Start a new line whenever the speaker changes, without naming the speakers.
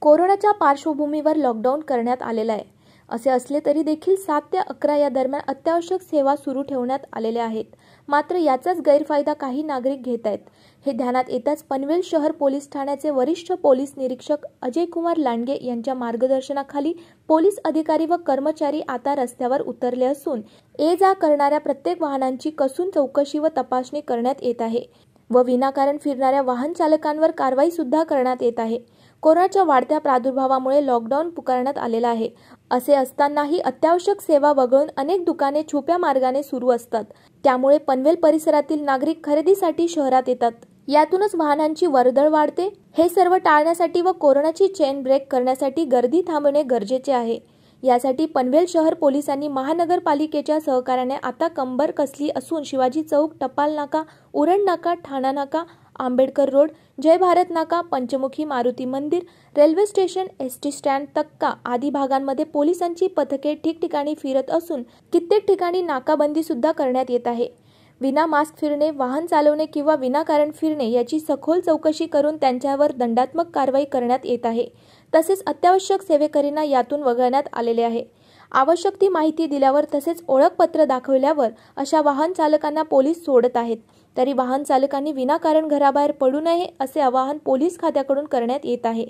कोरोनाच्या पार्श्वभूमीवर लॉकडाऊन करण्यात आलेला आहे असे असले तरी देखील सात ते अकरा या दरम्यान अत्यावश्यक सेवा सुरू ठेवण्यात आलेल्या आहेत मात्र याचाच गैरफायदा काही नागरिक घेत आहेत हे ध्यानात येताच पनवेल शहर पोलीस ठाण्याचे वरिष्ठ पोलीस निरीक्षक अजय कुमार लांडगे यांच्या मार्गदर्शनाखाली पोलीस अधिकारी व कर्मचारी आता रस्त्यावर उतरले असून ये जा करणाऱ्या प्रत्येक वाहनांची कसून चौकशी व तपासणी करण्यात येत आहे व विनाकारण फिरणाऱ्या वाहन चालकांवर कारवाई सुद्धा करण्यात येत आहे कोरोनाच्या वाढत्या प्रादुर्भावामुळे लॉकडाऊन पुकारण्यात आलेला आहे असे असतानाही अत्यावश्यक सेवा वगळून अनेक दुकाने छुप्या मार्गाने सुरू असतात त्यामुळे पनवेल परिसरातील नागरिक खरेदीसाठी शहरात येतात यातूनच वाहनांची वर्दळ वाढते हे सर्व टाळण्यासाठी व कोरोनाची चेन ब्रेक करण्यासाठी गर्दी थांबणे गरजेचे आहे यासाठी पनवेल शहर पोलिसांनी महानगरपालिकेच्या सहकार्याने आता कंबर कसली असून शिवाजी चौक टपाल नाका उरण नाका ठाणा नाका आंबेडकर रोड जय भारत नाका पंचमुखी मारुती मंदिर railway station S T stand तक्का आदी भागांमध्ये पोलिसांची पथके ठिकठिकाणी फिरत असून कित्येक ठिकाणी नाकाबंदी सुद्धा करण्यात येत आहे विना मास्क फिरणे वाहन चालवणे किंवा विनाकारण फिरणे याची सखोल चौकशी करून त्यांच्यावर दंडात्मक कारवाई करण्यात येत आहे तसेच अत्यावश्यक सेवेकरींना यातून वगळण्यात आलेले आहे आवश्यक ती माहिती दिल्यावर तसेच ओळखपत्र दाखवल्यावर अशा वाहन चालकांना पोलीस सोडत आहेत तरी वाहन चालकांनी विनाकारण घराबाहेर पडू नये असे आवाहन पोलीस खात्याकडून करण्यात येत आहे